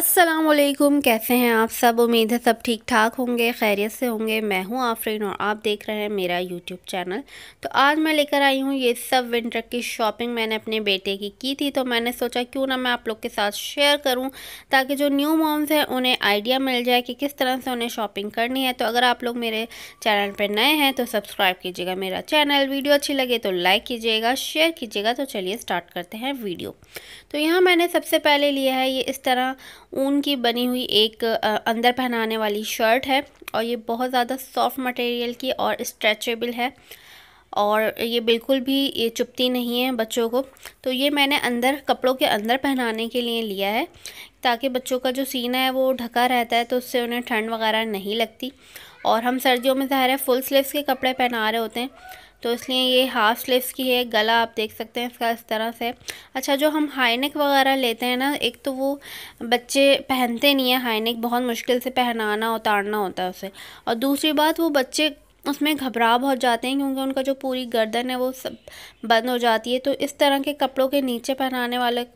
असलकुम कैसे हैं आप सब उम्मीद है सब ठीक ठाक होंगे खैरियत से होंगे मैं हूं आफरीन और आप देख रहे हैं मेरा यूट्यूब चैनल तो आज मैं लेकर आई हूं ये सब विंटर की शॉपिंग मैंने अपने बेटे की की थी तो मैंने सोचा क्यों ना मैं आप लोग के साथ शेयर करूं ताकि जो न्यू मॉम्स हैं उन्हें आइडिया मिल जाए कि किस तरह से उन्हें शॉपिंग करनी है तो अगर आप लोग मेरे चैनल पर नए हैं तो सब्सक्राइब कीजिएगा मेरा चैनल वीडियो अच्छी लगे तो लाइक कीजिएगा शेयर कीजिएगा तो चलिए स्टार्ट करते हैं वीडियो तो यहाँ मैंने सबसे पहले लिया है ये इस तरह ऊन की बनी हुई एक अंदर पहनाने वाली शर्ट है और ये बहुत ज़्यादा सॉफ्ट मटेरियल की और स्ट्रेचेबल है और ये बिल्कुल भी ये चुपती नहीं है बच्चों को तो ये मैंने अंदर कपड़ों के अंदर पहनाने के लिए लिया है ताकि बच्चों का जो सीना है वो ढका रहता है तो उससे उन्हें ठंड वगैरह नहीं लगती और हम सर्दियों में ज़ाहिर है फुल स्लीव्स के कपड़े पहना रहे होते हैं तो इसलिए ये हाफ़ स्लीव्स की है गला आप देख सकते हैं इसका इस तरह से अच्छा जो हम हाईनेक वगैरह लेते हैं ना एक तो वो बच्चे पहनते नहीं है हाईनेक बहुत मुश्किल से पहनाना उतारना होता है उसे और दूसरी बात वो बच्चे उसमें घबरा बहुत जाते हैं क्योंकि उनका जो पूरी गर्दन है वो सब बंद हो जाती है तो इस तरह के कपड़ों के नीचे पहनाने वाले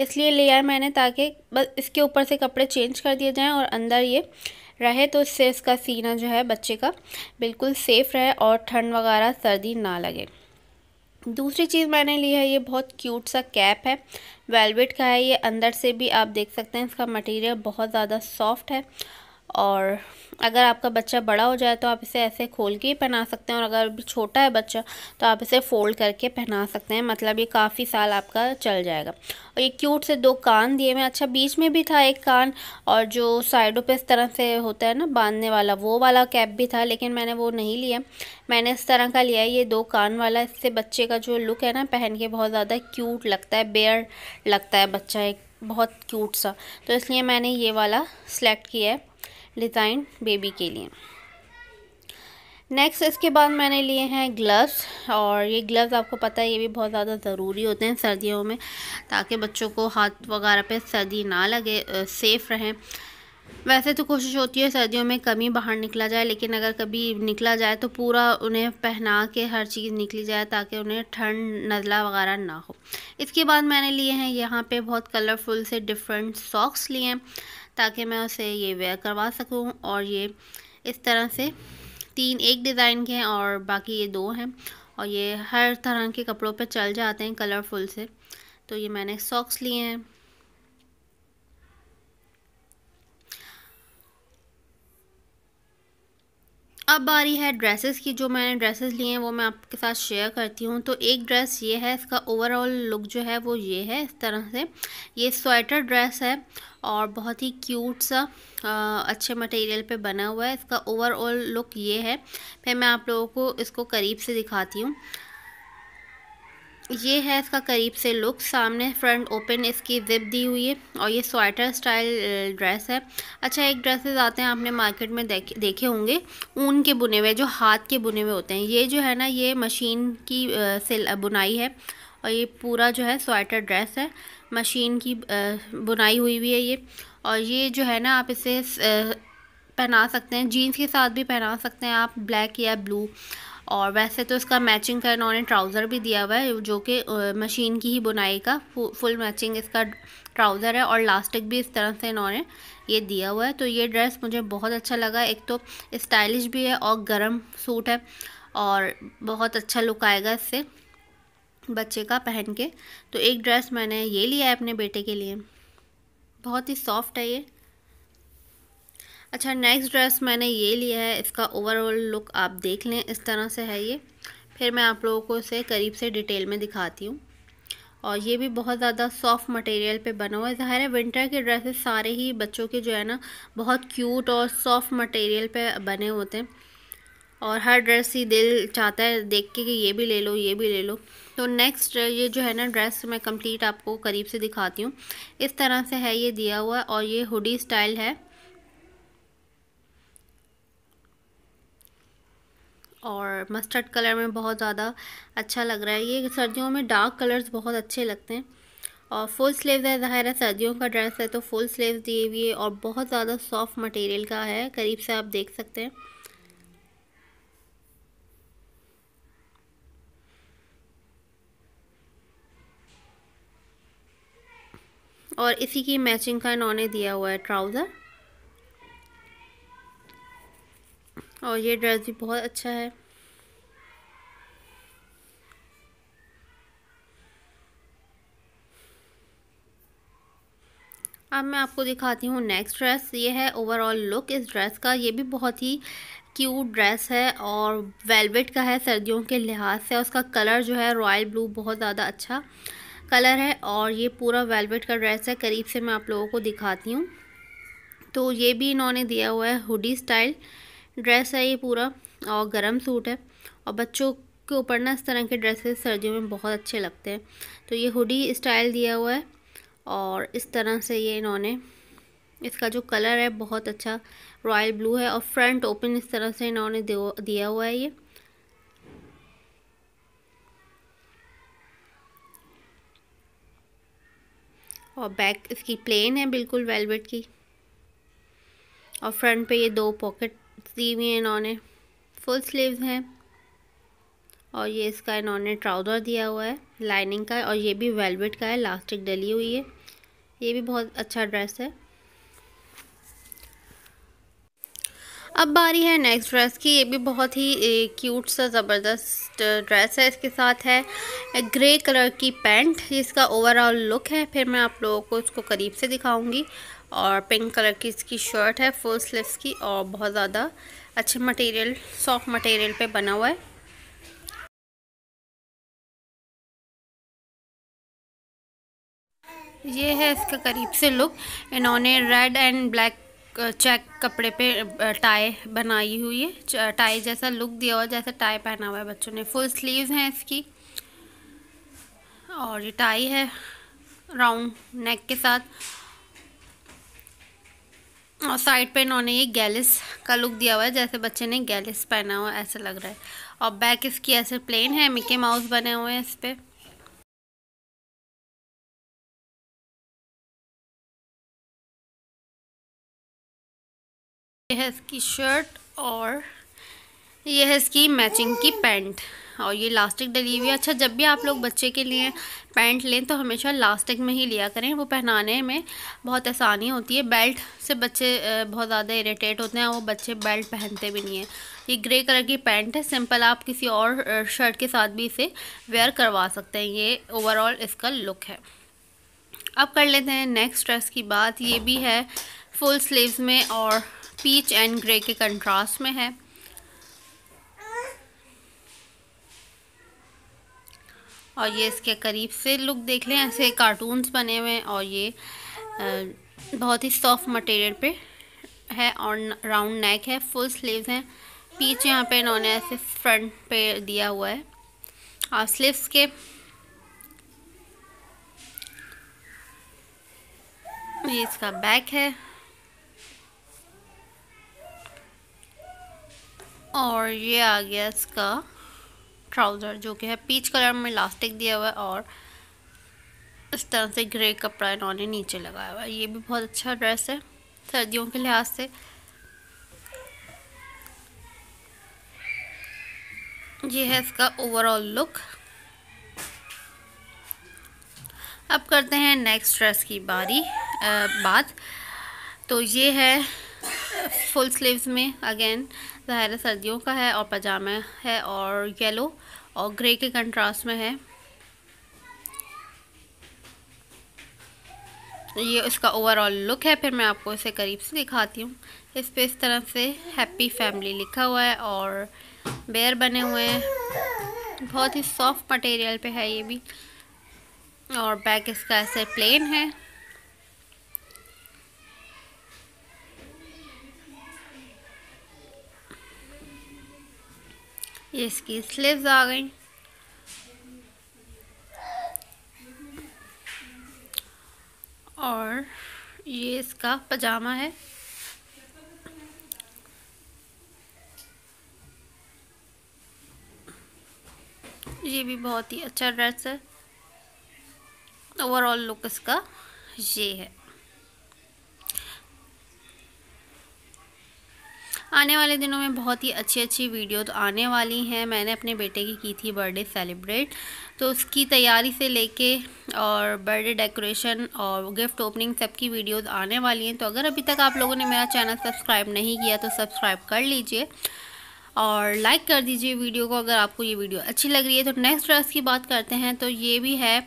इसलिए लिया है मैंने ताकि बस इसके ऊपर से कपड़े चेंज कर दिए जाएं और अंदर ये रहे तो इससे इसका सीना जो है बच्चे का बिल्कुल सेफ़ रहे और ठंड वगैरह सर्दी ना लगे दूसरी चीज़ मैंने ली है ये बहुत क्यूट सा कैप है वेलवेट का है ये अंदर से भी आप देख सकते हैं इसका मटेरियल बहुत ज़्यादा सॉफ्ट है और अगर आपका बच्चा बड़ा हो जाए तो आप इसे ऐसे खोल के ही पहना सकते हैं और अगर अभी छोटा है बच्चा तो आप इसे फ़ोल्ड करके पहना सकते हैं मतलब ये काफ़ी साल आपका चल जाएगा और ये क्यूट से दो कान दिए हुए अच्छा बीच में भी था एक कान और जो साइडों पे इस तरह से होता है ना बांधने वाला वो वाला कैप भी था लेकिन मैंने वो नहीं लिया मैंने इस तरह का लिया है ये दो कान वाला इससे बच्चे का जो लुक है ना पहन के बहुत ज़्यादा क्यूट लगता है बेयर लगता है बच्चा एक बहुत क्यूट सा तो इसलिए मैंने ये वाला सेलेक्ट किया है डिज़ाइन बेबी के लिए नेक्स्ट इसके बाद मैंने लिए हैं ग्लव्स और ये ग्लव्स आपको पता है ये भी बहुत ज़्यादा ज़रूरी होते हैं सर्दियों में ताकि बच्चों को हाथ वगैरह पे सर्दी ना लगे सेफ़ रहें वैसे तो कोशिश होती है सर्दियों में कमी बाहर निकला जाए लेकिन अगर कभी निकला जाए तो पूरा उन्हें पहना के हर चीज़ निकली जाए ताकि उन्हें ठंड नज़ला वगैरह ना हो इसके बाद मैंने लिए हैं यहाँ पे बहुत कलरफुल से डिफरेंट सॉक्स लिए हैं ताकि मैं उसे ये वेयर करवा सकूँ और ये इस तरह से तीन एक डिज़ाइन के हैं और बाकी ये दो हैं और ये हर तरह के कपड़ों पर चल जाते हैं कलरफुल से तो ये मैंने सॉक्स लिए हैं अब आ रही है ड्रेसेस की जो मैंने ड्रेसेस लिए हैं वो मैं आपके साथ शेयर करती हूँ तो एक ड्रेस ये है इसका ओवरऑल लुक जो है वो ये है इस तरह से ये स्वेटर ड्रेस है और बहुत ही क्यूट सा आ, अच्छे मटेरियल पे बना हुआ है इसका ओवरऑल लुक ये है फिर मैं आप लोगों को इसको करीब से दिखाती हूँ ये है इसका करीब से लुक सामने फ्रंट ओपन इसकी जिप दी हुई है और ये स्वेटर स्टाइल ड्रेस है अच्छा एक ड्रेसेस आते हैं आपने मार्केट में देखे देखे होंगे ऊन के बुने हुए जो हाथ के बुने हुए होते हैं ये जो है ना ये मशीन की सिल बुनाई है और ये पूरा जो है स्वेटर ड्रेस है मशीन की बुनाई हुई हुई है ये और ये जो है ना आप इसे पहना सकते हैं जीन्स के साथ भी पहना सकते हैं आप ब्लैक या ब्लू और वैसे तो इसका मैचिंग का इन्होंने ट्राउज़र भी दिया हुआ है जो कि मशीन की ही बुनाई का फुल मैचिंग इसका ट्राउज़र है और लास्टिक भी इस तरह से इन्होंने ये दिया हुआ है तो ये ड्रेस मुझे बहुत अच्छा लगा एक तो स्टाइलिश भी है और गर्म सूट है और बहुत अच्छा लुक आएगा इससे बच्चे का पहन के तो एक ड्रेस मैंने ये लिया है अपने बेटे के लिए बहुत ही सॉफ्ट है ये अच्छा नेक्स्ट ड्रेस मैंने ये लिया है इसका ओवरऑल लुक आप देख लें इस तरह से है ये फिर मैं आप लोगों को इसे करीब से डिटेल में दिखाती हूँ और ये भी बहुत ज़्यादा सॉफ्ट मटेरियल पे बना हुआ है ज़ाहिर है विंटर के ड्रेसेस सारे ही बच्चों के जो है ना बहुत क्यूट और सॉफ्ट मटेरियल पे बने होते हैं और हर ड्रेस ही दिल चाहता है देख के कि ये भी ले लो ये भी ले लो तो नेक्स्ट ये जो है ना ड्रेस मैं कंप्लीट आपको करीब से दिखाती हूँ इस तरह से है ये दिया हुआ और ये हुडी स्टाइल है और मस्टर्ड कलर में बहुत ज़्यादा अच्छा लग रहा है ये सर्दियों में डार्क कलर्स बहुत अच्छे लगते हैं और फुल स्लीव्स है ज़ाहिर है सर्दियों का ड्रेस है तो फुल स्लीव्स दिए हुए और बहुत ज़्यादा सॉफ्ट मटेरियल का है करीब से आप देख सकते हैं और इसी की मैचिंग का इन्होंने दिया हुआ है ट्राउज़र और ये ड्रेस भी बहुत अच्छा है अब मैं आपको दिखाती हूँ नेक्स्ट ड्रेस ये है ओवरऑल लुक इस ड्रेस का ये भी बहुत ही क्यूट ड्रेस है और वेलवेट का है सर्दियों के लिहाज से उसका कलर जो है रॉयल ब्लू बहुत ज़्यादा अच्छा कलर है और ये पूरा वेलवेट का ड्रेस है करीब से मैं आप लोगों को दिखाती हूँ तो ये भी इन्होंने दिया हुआ है हुडी स्टाइल ड्रेस है ये पूरा और गर्म सूट है और बच्चों के ऊपर ना इस तरह के ड्रेसेस सर्दियों में बहुत अच्छे लगते हैं तो ये हुडी स्टाइल दिया हुआ है और इस तरह से ये इन्होंने इसका जो कलर है बहुत अच्छा रॉयल ब्लू है और फ्रंट ओपन इस तरह से इन्होंने दिया हुआ है ये और बैक इसकी प्लेन है बिल्कुल वेलवेट की और फ्रंट पे ये दो पॉकेट दी हुई है इन्होंने फुल स्लीव्स हैं और ये इसका इन्होंने ट्राउज़र दिया हुआ है लाइनिंग का है और ये भी वेलवेट का है लास्टिक डली हुई है ये भी बहुत अच्छा ड्रेस है अब बारी है नेक्स्ट ड्रेस की ये भी बहुत ही क्यूट सा ज़बरदस्त ड्रेस है इसके साथ है ग्रे कलर की पैंट जिसका ओवरऑल लुक है फिर मैं आप लोगों को इसको करीब से दिखाऊंगी और पिंक कलर की इसकी शर्ट है फुल स्लीव्स की और बहुत ज़्यादा अच्छे मटेरियल सॉफ्ट मटेरियल पे बना हुआ है ये है इसका करीब से लुक इन्होंने रेड एंड ब्लैक चेक कपड़े पे टाई बनाई हुई है टाई जैसा लुक दिया हुआ जैसा टाई पहना हुआ है बच्चों ने फुल स्लीव हैं इसकी और ये टाई है राउंड नेक के साथ और साइड पे इन्होंने ये गैलिस का लुक दिया हुआ है जैसे बच्चे ने गैलिस पहना हुआ ऐसा लग रहा है और बैक इसकी ऐसे प्लेन है मिकी माउस बने हुए हैं इस पर है इसकी शर्ट और ये है इसकी मैचिंग की पैंट और ये लास्टिक डली हुई है अच्छा जब भी आप लोग बच्चे के लिए पैंट लें तो हमेशा लास्टिक में ही लिया करें वो पहनाने में बहुत आसानी होती है बेल्ट से बच्चे बहुत ज़्यादा इरीटेट होते हैं वो बच्चे बेल्ट पहनते भी नहीं हैं ये ग्रे कलर की पैंट है सिंपल आप किसी और शर्ट के साथ भी इसे वेयर करवा सकते हैं ये ओवरऑल इसका लुक है अब कर लेते हैं नेक्स्ट ड्रेस की बात ये भी है फुल स्लीव्स में और पीच एंड ग्रे के कंट्रास्ट में है और ये इसके करीब से लुक देख लें ऐसे कार्टून्स बने हुए हैं और ये बहुत ही सॉफ्ट मटेरियल पे है और राउंड नेक है फुल स्लीव्स हैं पीछे यहाँ पे इन्होंने ऐसे फ्रंट पे दिया हुआ है और स्लीव्स के ये इसका बैक है और ये आ गया इसका ट्राउज़र जो कि है पीच कलर में लास्टिक दिया हुआ है और इस तरह से ग्रे कपड़ा इन्होंने नीचे लगाया हुआ है ये भी बहुत अच्छा ड्रेस है सर्दियों के लिहाज से ये है इसका ओवरऑल लुक अब करते हैं नेक्स्ट ड्रेस की बारी आ, बात तो ये है फुल स्लीव्स में अगेन ज़ाहिर सर्दियों का है और पजामा है और येलो और ग्रे के कंट्रास्ट में है ये इसका ओवरऑल लुक है फिर मैं आपको इसे करीब से दिखाती हूँ इस पर इस तरह से हैप्पी फैमिली लिखा हुआ है और बेयर बने हुए हैं बहुत ही सॉफ्ट मटेरियल पे है ये भी और बैक इसका ऐसे प्लेन है ये इसकी स्लीव्स आ गई और ये इसका पजामा है ये भी बहुत ही अच्छा ड्रेस है ओवरऑल लुक इसका ये है आने वाले दिनों में बहुत ही अच्छी अच्छी वीडियो तो आने वाली हैं मैंने अपने बेटे की की थी बर्थडे सेलिब्रेट तो उसकी तैयारी से लेके और बर्थडे डेकोरेशन और गिफ्ट ओपनिंग सबकी वीडियोस आने वाली हैं तो अगर अभी तक आप लोगों ने मेरा चैनल सब्सक्राइब नहीं किया तो सब्सक्राइब कर लीजिए और लाइक कर दीजिए वीडियो को अगर आपको ये वीडियो अच्छी लग रही है तो नेक्स्ट ड्रेस की बात करते हैं तो ये भी है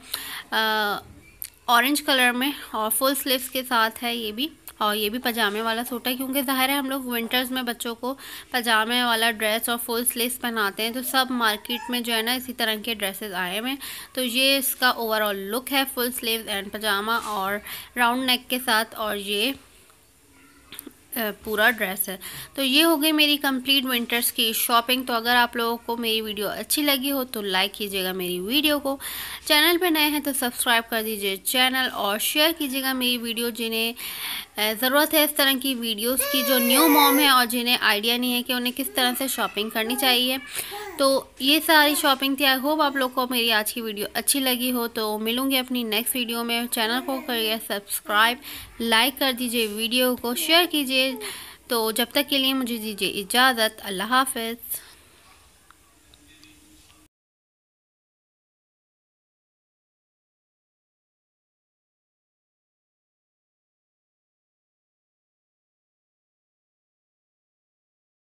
ऑरेंज कलर में और फुल स्लीव्स के साथ है ये भी और ये भी पजामे वाला सूट है क्योंकि ज़ाहिर है हम लोग विंटर्स में बच्चों को पजामे वाला ड्रेस और फुल स्लीव पहनाते हैं तो सब मार्केट में जो है ना इसी तरह के ड्रेसेस आए हुए हैं तो ये इसका ओवरऑल लुक है फुल स्लीव एंड पजामा और राउंड नेक के साथ और ये पूरा ड्रेस है तो ये हो गई मेरी कंप्लीट विंटर्स की शॉपिंग तो अगर आप लोगों को मेरी वीडियो अच्छी लगी हो तो लाइक कीजिएगा मेरी वीडियो को चैनल पर नए हैं तो सब्सक्राइब कर दीजिए चैनल और शेयर कीजिएगा मेरी वीडियो जिन्हें ज़रूरत है इस तरह की वीडियोस की जो न्यू मॉम है और जिन्हें आइडिया नहीं है कि उन्हें किस तरह से शॉपिंग करनी चाहिए तो ये सारी शॉपिंग थी आई होप आप लोग को मेरी आज की वीडियो अच्छी लगी हो तो मिलूंगी अपनी नेक्स्ट वीडियो में चैनल को करिए सब्सक्राइब लाइक कर दीजिए वीडियो को शेयर कीजिए तो जब तक के लिए मुझे दीजिए इजाज़त अल्लाह हाफिज़